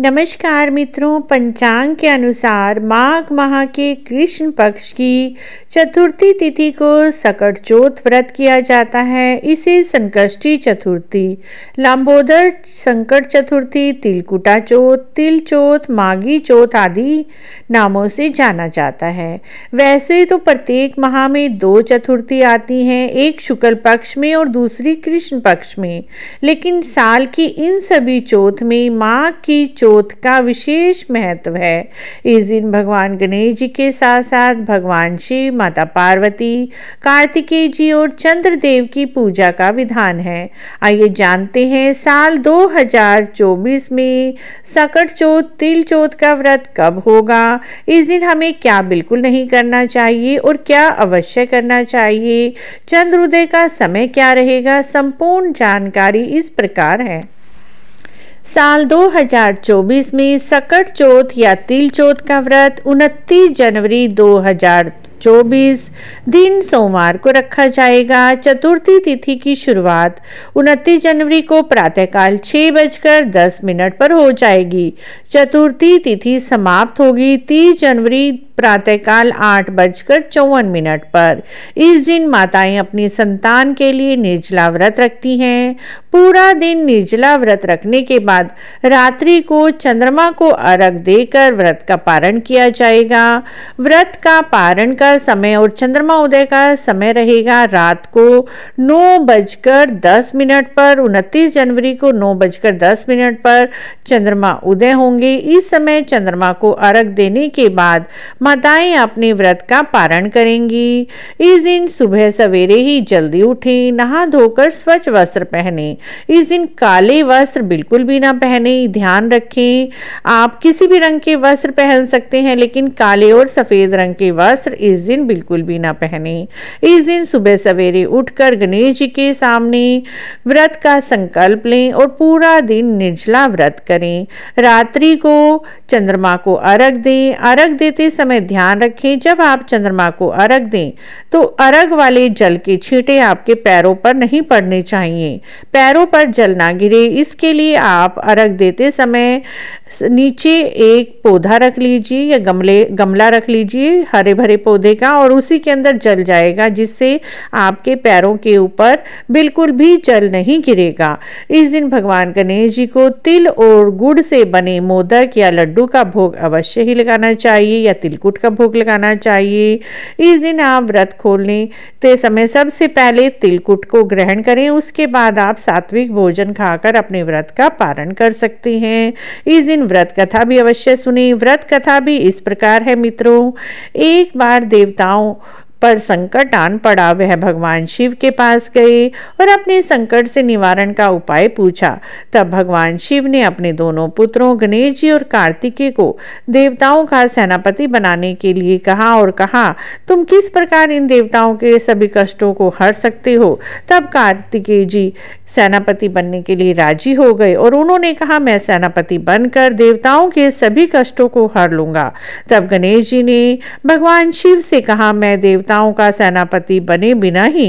नमस्कार मित्रों पंचांग के अनुसार माघ माह के कृष्ण पक्ष की चतुर्थी तिथि को सकट चौथ व्रत किया जाता है इसे संकष्टी चतुर्थी लंबोदर संकट चतुर्थी तिलकुटा चौथ तिल चौथ माघी चौथ आदि नामों से जाना जाता है वैसे तो प्रत्येक माह में दो चतुर्थी आती हैं एक शुक्ल पक्ष में और दूसरी कृष्ण पक्ष में लेकिन साल की इन सभी चौथ में माघ की चौथ का विशेष महत्व है इस दिन भगवान गणेश जी के साथ साथ भगवान शिव माता पार्वती कार्तिकेय जी और चंद्रदेव की पूजा का विधान है आइए जानते हैं साल 2024 में सकट चौथ तिल चौथ का व्रत कब होगा इस दिन हमें क्या बिल्कुल नहीं करना चाहिए और क्या अवश्य करना चाहिए चंद्रोदय का समय क्या रहेगा संपूर्ण जानकारी इस प्रकार है साल 2024 में सकट चौथ या तिल चौथ का व्रत 29 जनवरी 2024 दिन सोमवार को रखा जाएगा चतुर्थी तिथि की शुरुआत 29 जनवरी को प्रातःकाल छः बजकर दस मिनट पर हो जाएगी चतुर्थी तिथि समाप्त होगी 30 जनवरी प्रातःकाल आठ बजकर चौवन मिनट पर इस दिन माताएं अपनी संतान के लिए निर्जला व्रत रखती हैं पूरा दिन निर्जला व्रत रखने के बाद रात्रि को चंद्रमा को अर्घ देकर व्रत का पारण किया जाएगा व्रत का पारण कर का समय और चंद्रमा उदय का समय रहेगा रात को नौ बजकर दस मिनट पर उनतीस जनवरी को नौ बजकर दस मिनट पर चंद्रमा उदय होंगे इस समय चंद्रमा को अर्घ देने के बाद माताएं अपने व्रत का पारण करेंगी इस दिन सुबह सवेरे ही जल्दी उठें नहा धोकर स्वच्छ वस्त्र पहने इस दिन काले वस्त्र बिल्कुल भी ना पहने ध्यान रखें आप किसी भी रंग के वस्त्र पहन सकते हैं लेकिन काले और सफ़ेद रंग के वस्त्र इस दिन बिल्कुल भी ना पहने इस दिन सुबह सवेरे उठकर गणेश जी के सामने व्रत का संकल्प लें और पूरा दिन निर्जला व्रत करें रात्रि को चंद्रमा को अर्घ दें अर्घ देते समय ध्यान रखें जब आप चंद्रमा को अर्घ दें तो अर्घ वाले जल के छींटे आपके पैरों पर नहीं पड़ने चाहिए पैरों पर जल ना गिरे इसके लिए आप अर्घ देते समय नीचे एक पौधा रख लीजिए या गमले गमला रख लीजिए हरे भरे पौधे डूबेगा और उसी के अंदर जल जाएगा जिससे आपके पैरों के ऊपर बिल्कुल भी जल नहीं गिरेगा इस दिन भगवान गणेश जी को तिल और गुड़ से बने मोदक या लड्डू का भोग अवश्य ही लगाना चाहिए या तिलकुट का भोग लगाना चाहिए इस दिन आप व्रत खोलने के समय सबसे पहले तिलकुट को ग्रहण करें उसके बाद आप सात्विक भोजन खाकर अपने व्रत का पारण कर सकते हैं इस दिन व्रत कथा भी अवश्य सुने व्रत कथा भी इस प्रकार है मित्रों एक बार देवताओं पर संकट आन पड़ा वह भगवान शिव के पास गए और अपने संकट से निवारण का उपाय पूछा तब भगवान शिव ने अपने दोनों पुत्रों गणेश जी और कार्तिकेय को देवताओं का सेनापति बनाने के लिए कहा और कहा तुम किस प्रकार इन देवताओं के सभी कष्टों को हर सकते हो तब कार्तिकेय जी सेनापति बनने के लिए राजी हो गए और उन्होंने कहा मैं सेनापति बनकर देवताओं के सभी कष्टों को हर लूंगा तब गणेश जी ने भगवान शिव से कहा मैं देवता देवताओं का सेनापति बने बिना ही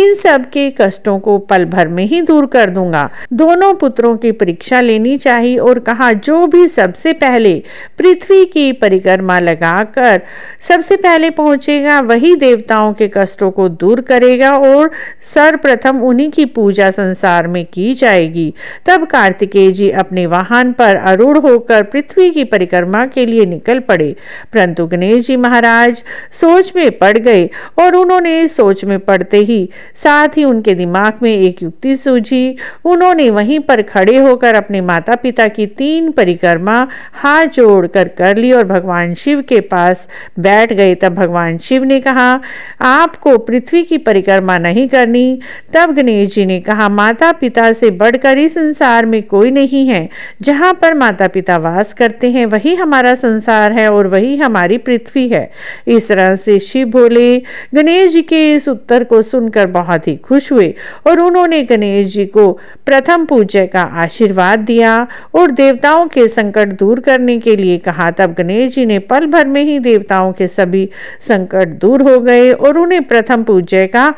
इन सब के कष्टों को पल भर में ही दूर कर दूंगा दोनों पुत्रों की परीक्षा लेनी चाहिए और कहा जो भी सबसे पहले पृथ्वी की परिक्रमा लगाकर सबसे पहले पहुंचेगा वही देवताओं के कष्टों को दूर करेगा और सर्वप्रथम उन्हीं की पूजा संसार में की जाएगी तब कार्तिकेय जी अपने वाहन पर अरूढ़ होकर पृथ्वी की परिक्रमा के लिए निकल पड़े परंतु गणेश जी महाराज सोच में पड़ गए और उन्होंने सोच में पड़ते ही साथ ही उनके दिमाग में एक युक्ति सूझी उन्होंने वहीं पर खड़े होकर अपने माता पिता की तीन परिक्रमा हाथ जोड़कर कर ली और भगवान शिव के पास बैठ गए तब भगवान शिव ने कहा आपको पृथ्वी की परिक्रमा नहीं करनी तब गणेश जी ने कहा माता पिता से बढ़कर इस संसार में कोई नहीं है जहाँ पर माता पिता वास करते हैं वही हमारा संसार है और वही हमारी पृथ्वी है इस तरह से शिव बोले गणेश जी के इस उत्तर को सुनकर बहुत ही खुश हुए और उन्होंने गणेश जी को प्रथम पूजय का आशीर्वाद दिया और देवताओं के संकट दूर करने के लिए कहा तब गणेश जी ने पल भर में ही देवताओं के सभी संकट दूर हो गए और उन्हें प्रथम पूजय का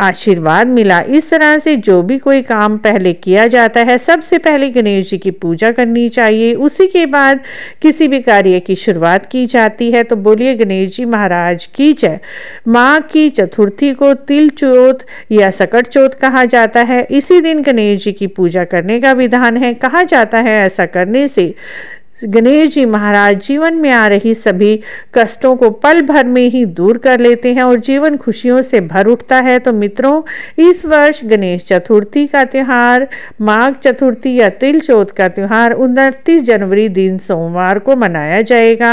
आशीर्वाद मिला इस तरह से जो भी कोई काम पहले किया जाता है सबसे पहले गणेश जी की पूजा करनी चाहिए उसी के बाद किसी भी कार्य की शुरुआत की जाती है तो बोलिए गणेश जी महाराज की जय माँ की चतुर्थी को तिल चौथ या सकट चौथ कहा जाता है इसी दिन गणेश जी की पूजा करने का विधान है कहा जाता है ऐसा करने से गणेश जी महाराज जीवन में आ रही सभी कष्टों को पल भर में ही दूर कर लेते हैं और जीवन खुशियों से भर उठता है तो मित्रों इस वर्ष गणेश चतुर्थी का त्यौहार माघ चतुर्थी या तिल चौथ का त्यौहार उनतीस जनवरी दिन सोमवार को मनाया जाएगा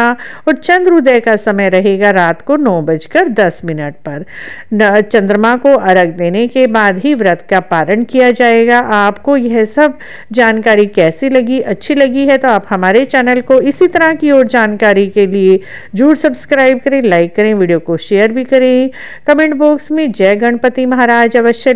और चंद्र उदय का समय रहेगा रात को नौ बजकर दस मिनट पर चंद्रमा को अर्घ देने के बाद ही व्रत का पारण किया जाएगा आपको यह सब जानकारी कैसी लगी अच्छी लगी है तो आप हमारे चैनल को इसी तरह की और जानकारी के लिए जरूर सब्सक्राइब करें लाइक करें वीडियो को शेयर भी करें कमेंट बॉक्स में जय गणपति महाराज अवश्य